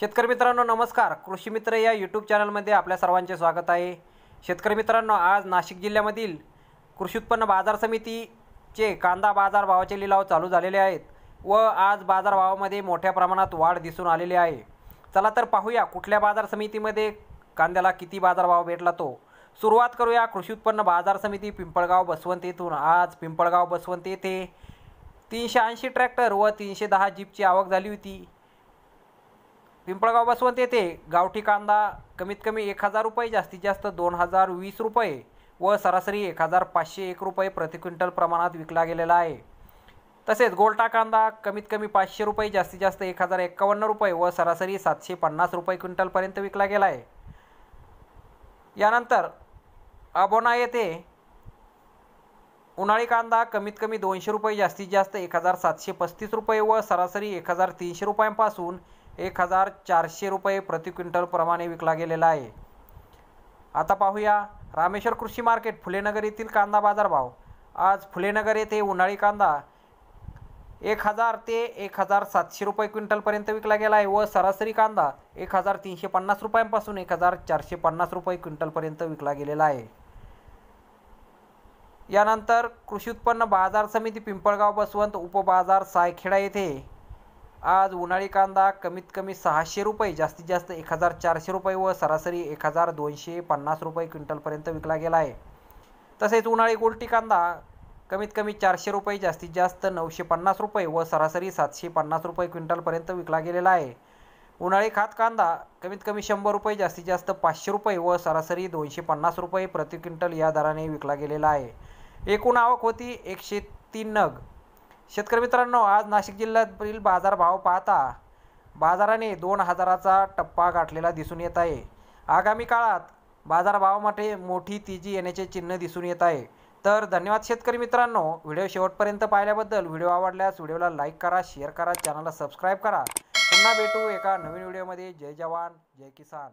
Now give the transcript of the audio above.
शेतकरी मित्रांनो नमस्कार कृषी मित्र या यूट्यूब चॅनलमध्ये आपल्या सर्वांचे स्वागत आहे शेतकरी मित्रांनो आज नाशिक जिल्ह्यामधील कृषी उत्पन्न बाजार समितीचे कांदा बाजार भावाचे लिलाव चालू झालेले आहेत व आज बाजारभावामध्ये मोठ्या प्रमाणात वाढ दिसून आलेली आहे चला तर पाहूया कुठल्या बाजार समितीमध्ये कांद्याला किती बाजारभाव भेटला तो सुरुवात करूया कृषी उत्पन्न बाजार समिती पिंपळगाव बसवंत येथून आज पिंपळगाव बसवंत येथे तीनशे ऐंशी ट्रॅक्टर व तीनशे दहा जीपची आवक झाली होती पिंपळगाव बसवंत येथे गावठी कांदा कमीत कमी एक हजार रुपये जास्तीत जास्त दोन हजार वीस रुपये व सरासरी एक हजार पाचशे एक रुपये प्रति क्विंटल प्रमाणात विकला गेलेला आहे तसेच गोलटा कांदा कमीत कमी पाचशे रुपये जास्तीत जास्त एक हजार एक्कावन्न रुपये व सरासरी सातशे पन्नास रुपये क्विंटलपर्यंत विकला गेला आहे यानंतर अबोना येथे उन्हाळी कांदा कमीत कमी दोनशे रुपये जास्तीत जास्त एक हजार सातशे पस्तीस रुपये व सरासरी एक हजार तीनशे रुपयांपासून एक हजार चारशे रुपये प्रति क्विंटलप्रमाणे विकला गेलेला आहे आता पाहूया रामेश्वर कृषी मार्केट फुलेनगर येथील कांदा बाजारभाव आज फुलेनगर येथे उन्हाळी कांदा एक हजार ते एक हजार सातशे रुपये क्विंटलपर्यंत विकला गेला आहे व सरासरी कांदा एक हजार तीनशे पन्नास रुपयांपासून एक हजार चारशे पन्नास रुपये क्विंटलपर्यंत विकला गेलेला आहे यानंतर कृषी उत्पन्न बाजार समिती पिंपळगाव बसवंत उपबाजार सायखेडा येथे आज उन्हाळी कांदा कमीत कमी सहाशे रुपये जास्तीत जास्त एक हजार चारशे रुपये व सरासरी एक हजार दोनशे पन्नास रुपये क्विंटलपर्यंत विकला गेला आहे तसेच उन्हाळी गोलटी कांदा कमीत कमी चारशे रुपये जास्तीत जास्त नऊशे पन्नास रुपये व सरासरी सातशे पन्नास रुपये क्विंटलपर्यंत विकला गेलेला आहे उन्हाळी खात कांदा कमीत कमी शंभर रुपये जास्तीत जास्त पाचशे रुपये व सरासरी दोनशे पन्नास रुपये प्रति क्विंटल या दराने विकला गेलेला आहे एकूण आवक होती एकशे तीन नग शेतकरी मित्रांनो आज नाशिक जिल्ह्यातील बाजारभाव पाहता बाजाराने दोन हजाराचा टप्पा गाठलेला दिसून येत आहे आगामी काळात बाजारभावामध्ये मोठी तेजी येण्याचे चिन्ह दिसून येत आहे तर धन्यवाद शेतकरी मित्रांनो व्हिडिओ शेवटपर्यंत पाहिल्याबद्दल व्हिडिओ आवडल्यास व्हिडिओला लाईक करा शेअर करा चॅनलला सबस्क्राईब करा पुन्हा भेटू एका नवीन व्हिडिओमध्ये जय जवान जय किसान